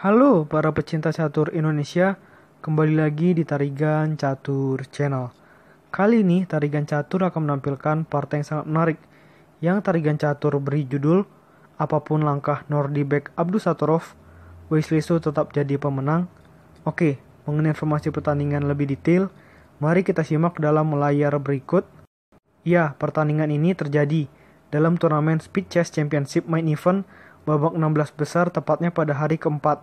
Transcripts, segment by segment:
Halo para pecinta catur Indonesia, kembali lagi di Tarigan Catur Channel. Kali ini Tarigan Catur akan menampilkan partai yang sangat menarik, yang Tarigan Catur beri judul Apapun Langkah Nordibek Abdul Satorov, Wesley Su tetap jadi pemenang. Oke, mengenai informasi pertandingan lebih detail, mari kita simak dalam layar berikut. Ya, pertandingan ini terjadi dalam turnamen Speed Chess Championship Main Event babak 16 besar tepatnya pada hari keempat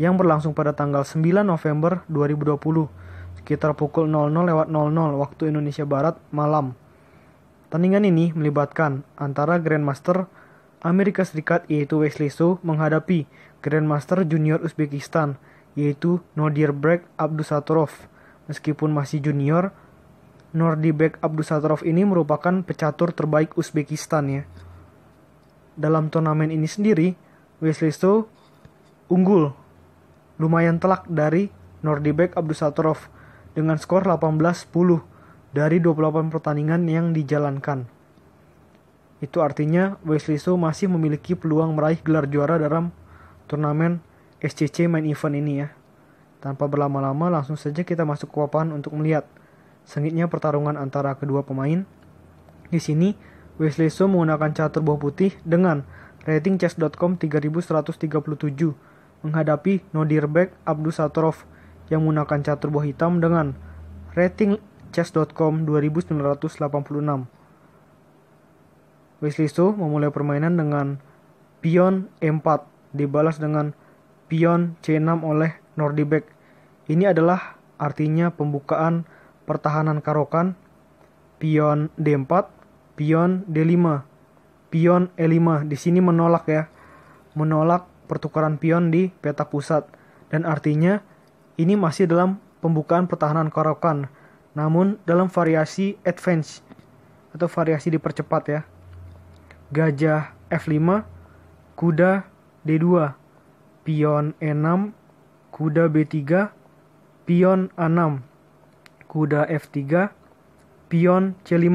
yang berlangsung pada tanggal 9 November 2020 sekitar pukul 00 lewat 00 waktu Indonesia Barat malam. Tandingan ini melibatkan antara Grandmaster Amerika Serikat yaitu Wesley So menghadapi Grandmaster Junior Uzbekistan yaitu Nodirbek Abdusatorov. Meskipun masih junior, Nordibek Abdusatorov ini merupakan pecatur terbaik Uzbekistan ya dalam turnamen ini sendiri, Wesley So unggul lumayan telak dari Nordibek Satorov dengan skor 18-10 dari 28 pertandingan yang dijalankan. Itu artinya Wesley So masih memiliki peluang meraih gelar juara dalam turnamen SCC Main Event ini ya. Tanpa berlama-lama langsung saja kita masuk ke papan untuk melihat sengitnya pertarungan antara kedua pemain. Di sini Wesley So menggunakan catur bawah putih dengan rating chess.com 3137 menghadapi Nodirbek Abdul Satorov yang menggunakan catur bawah hitam dengan rating chess.com 2986. Wesley So memulai permainan dengan pion E4 dibalas dengan pion C6 oleh Nordibek. Ini adalah artinya pembukaan pertahanan karokan pion D4 pion D5, pion E5. Di sini menolak ya, menolak pertukaran pion di peta pusat. Dan artinya ini masih dalam pembukaan pertahanan korokan, namun dalam variasi advance atau variasi dipercepat ya. Gajah F5, kuda D2, pion E6, kuda B3, pion A6, kuda F3, pion C5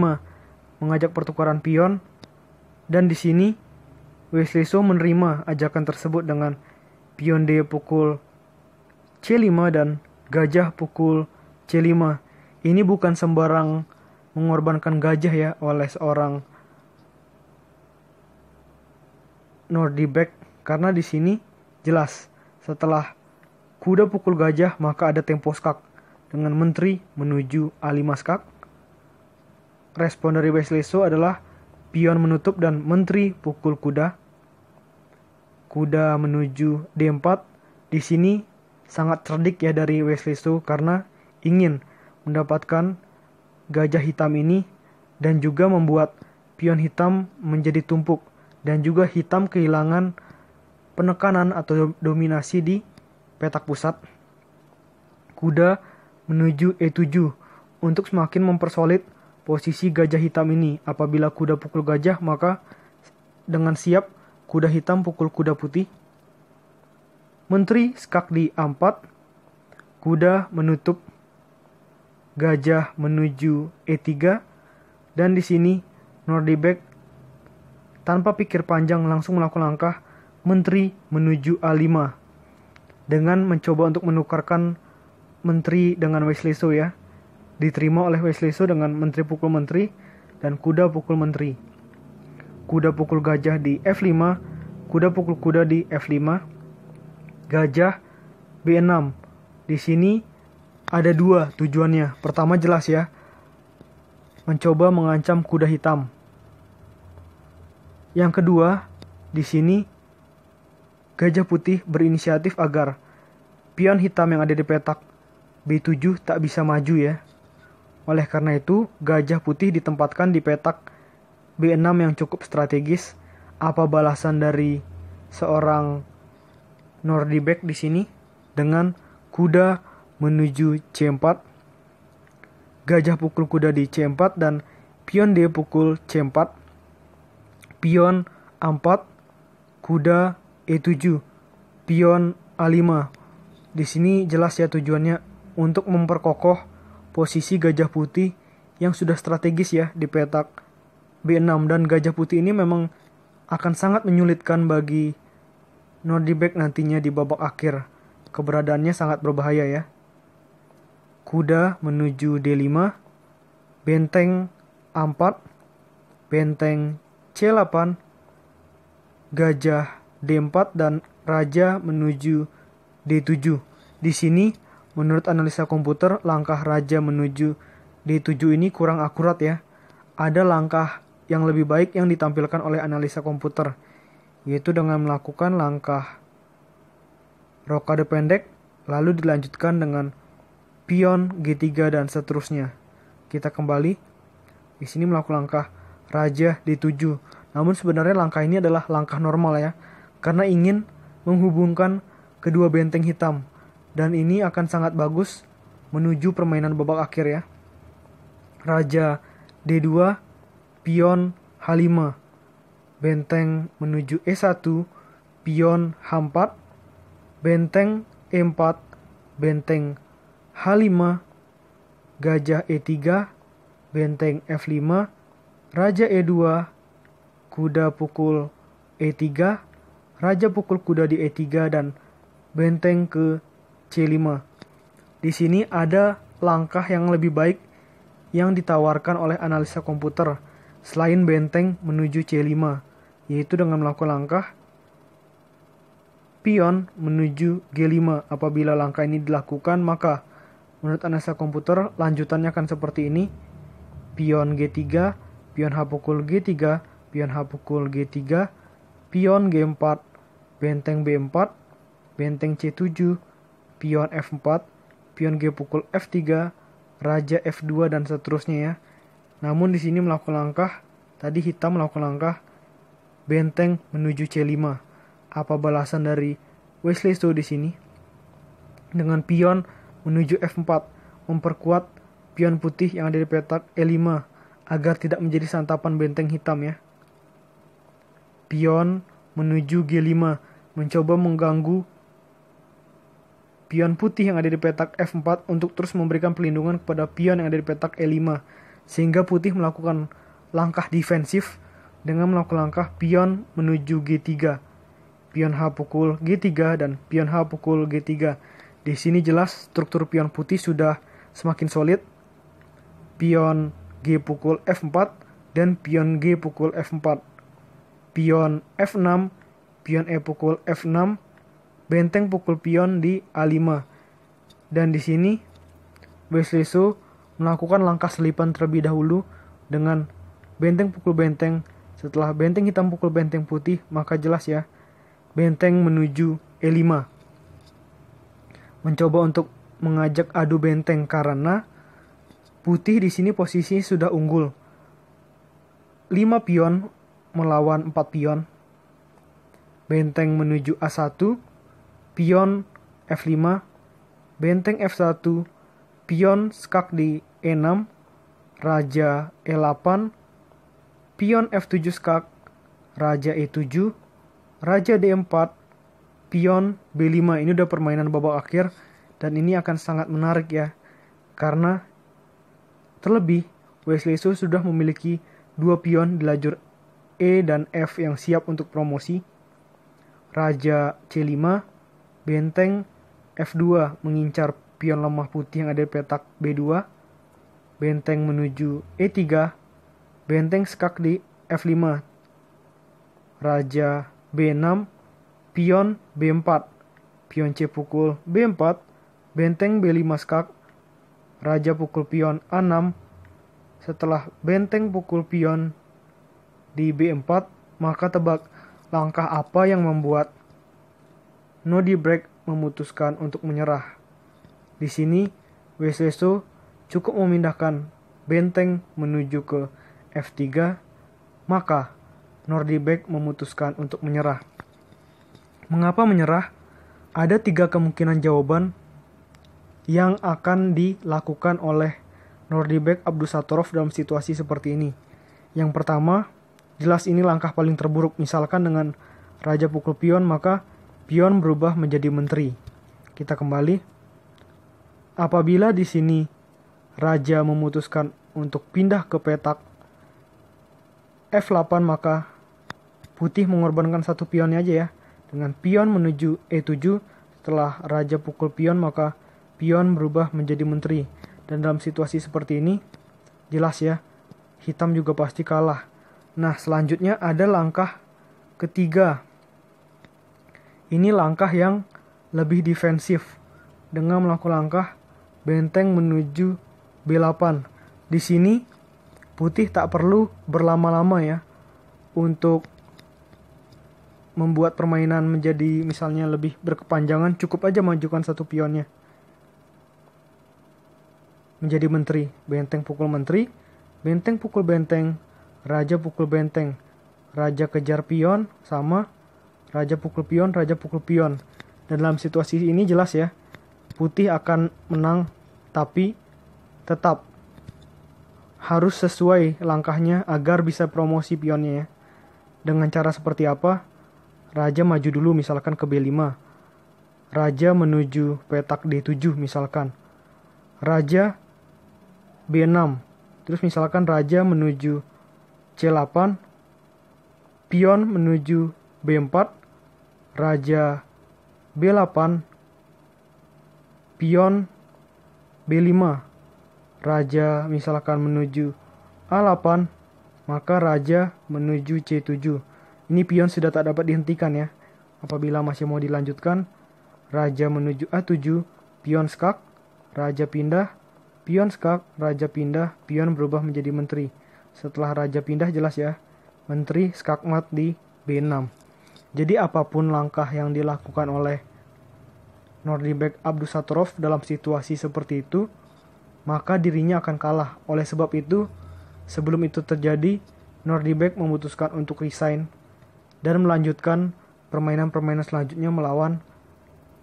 mengajak pertukaran pion, dan di sini Wesley So menerima ajakan tersebut dengan pion D pukul C5 dan gajah pukul C5. Ini bukan sembarang mengorbankan gajah ya oleh seorang Nordibek karena di sini jelas setelah kuda pukul gajah maka ada tempo skak dengan menteri menuju A5 skak respon dari Wesley So adalah pion menutup dan menteri pukul kuda. Kuda menuju D4. Di sini sangat cerdik ya dari Wesley So karena ingin mendapatkan gajah hitam ini dan juga membuat pion hitam menjadi tumpuk dan juga hitam kehilangan penekanan atau dominasi di petak pusat. Kuda menuju E7 untuk semakin mempersolid posisi gajah hitam ini. Apabila kuda pukul gajah, maka dengan siap kuda hitam pukul kuda putih. Menteri di A4, kuda menutup gajah menuju E3 dan di sini Nordibek tanpa pikir panjang langsung melakukan langkah menteri menuju A5 dengan mencoba untuk menukarkan menteri dengan Wesley So ya diterima oleh Wesley So dengan Menteri Pukul Menteri dan Kuda Pukul Menteri. Kuda Pukul Gajah di F5, Kuda Pukul Kuda di F5, Gajah B6. Di sini ada dua tujuannya. Pertama jelas ya, mencoba mengancam kuda hitam. Yang kedua, di sini Gajah Putih berinisiatif agar pion hitam yang ada di petak B7 tak bisa maju ya. Oleh karena itu, gajah putih ditempatkan di petak B6 yang cukup strategis. Apa balasan dari seorang Nordibek di sini dengan kuda menuju C4, gajah pukul kuda di C4 dan pion D pukul C4, pion A4, kuda E7, pion A5. Di sini jelas ya tujuannya untuk memperkokoh posisi gajah putih yang sudah strategis ya di petak B6 dan gajah putih ini memang akan sangat menyulitkan bagi Nordibek nantinya di babak akhir. Keberadaannya sangat berbahaya ya. Kuda menuju D5, benteng A4, benteng C8, gajah D4 dan raja menuju D7. Di sini Menurut analisa komputer, langkah raja menuju D7 ini kurang akurat ya. Ada langkah yang lebih baik yang ditampilkan oleh analisa komputer, yaitu dengan melakukan langkah rokade pendek, lalu dilanjutkan dengan pion G3 dan seterusnya. Kita kembali di sini melakukan langkah raja D7. Namun sebenarnya langkah ini adalah langkah normal ya, karena ingin menghubungkan kedua benteng hitam dan ini akan sangat bagus menuju permainan babak akhir ya. Raja D2, pion H5, benteng menuju E1, pion H4, benteng E4, benteng H5, gajah E3, benteng F5, raja E2, kuda pukul E3, raja pukul kuda di E3 dan benteng ke C5. Di sini ada langkah yang lebih baik yang ditawarkan oleh analisa komputer selain benteng menuju C5, yaitu dengan melakukan langkah pion menuju G5. Apabila langkah ini dilakukan, maka menurut analisa komputer lanjutannya akan seperti ini. Pion G3, pion H pukul G3, pion H pukul G3, pion G4, benteng B4, benteng C7, pion F4, pion G pukul F3, raja F2 dan seterusnya ya. Namun di sini melakukan langkah, tadi hitam melakukan langkah benteng menuju C5. Apa balasan dari Wesley Stowe di sini? Dengan pion menuju F4, memperkuat pion putih yang ada di petak E5 agar tidak menjadi santapan benteng hitam ya. Pion menuju G5 mencoba mengganggu pion putih yang ada di petak F4 untuk terus memberikan pelindungan kepada pion yang ada di petak E5 sehingga putih melakukan langkah defensif dengan melakukan langkah pion menuju G3. Pion H pukul G3 dan pion H pukul G3. Di sini jelas struktur pion putih sudah semakin solid. Pion G pukul F4 dan pion G pukul F4. Pion F6, pion E pukul F6, benteng pukul pion di A5. Dan di sini Wesley Su melakukan langkah selipan terlebih dahulu dengan benteng pukul benteng. Setelah benteng hitam pukul benteng putih, maka jelas ya, benteng menuju E5. Mencoba untuk mengajak adu benteng karena putih di sini posisi sudah unggul. 5 pion melawan 4 pion. Benteng menuju A1 pion F5, benteng F1, pion skak di E6, raja E8, pion F7 skak, raja E7, raja D4, pion B5. Ini udah permainan babak akhir dan ini akan sangat menarik ya. Karena terlebih Wesley Su sudah memiliki dua pion di lajur E dan F yang siap untuk promosi. Raja C5, Benteng F2 mengincar pion lemah putih yang ada di petak B2. Benteng menuju E3. Benteng skak di F5. Raja B6. Pion B4. Pion C pukul B4. Benteng B5 skak. Raja pukul pion A6. Setelah benteng pukul pion di B4, maka tebak langkah apa yang membuat Nodi Break memutuskan untuk menyerah. Di sini, Wesleso cukup memindahkan benteng menuju ke F3, maka Nordi Break memutuskan untuk menyerah. Mengapa menyerah? Ada tiga kemungkinan jawaban yang akan dilakukan oleh Nordi Abdul Satorov dalam situasi seperti ini. Yang pertama, jelas ini langkah paling terburuk. Misalkan dengan Raja Pukul Pion, maka Pion berubah menjadi menteri. Kita kembali. Apabila di sini raja memutuskan untuk pindah ke petak F8 maka putih mengorbankan satu pionnya aja ya. Dengan pion menuju E7 setelah raja pukul pion maka pion berubah menjadi menteri. Dan dalam situasi seperti ini jelas ya hitam juga pasti kalah. Nah, selanjutnya ada langkah ketiga ini langkah yang lebih defensif dengan melakukan langkah benteng menuju B8. Di sini putih tak perlu berlama-lama ya untuk membuat permainan menjadi misalnya lebih berkepanjangan cukup aja majukan satu pionnya menjadi menteri benteng pukul menteri benteng pukul benteng raja pukul benteng raja kejar pion sama Raja pukul pion, raja pukul pion. Dan dalam situasi ini jelas ya, putih akan menang tapi tetap harus sesuai langkahnya agar bisa promosi pionnya ya. Dengan cara seperti apa? Raja maju dulu misalkan ke B5. Raja menuju petak D7 misalkan. Raja B6. Terus misalkan raja menuju C8, pion menuju B4, raja B8, pion B5, raja misalkan menuju A8, maka raja menuju C7. Ini pion sudah tak dapat dihentikan ya. Apabila masih mau dilanjutkan, raja menuju A7, pion skak, raja pindah, pion skak, raja pindah, pion berubah menjadi menteri. Setelah raja pindah jelas ya, menteri skakmat di B6. Jadi apapun langkah yang dilakukan oleh Nordibek Abdusatrov dalam situasi seperti itu, maka dirinya akan kalah. Oleh sebab itu, sebelum itu terjadi, Nordibek memutuskan untuk resign dan melanjutkan permainan-permainan selanjutnya melawan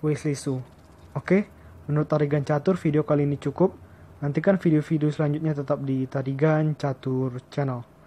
Wesley Su. Oke, menurut Tarigan Catur video kali ini cukup. Nantikan video-video selanjutnya tetap di Tarigan Catur Channel.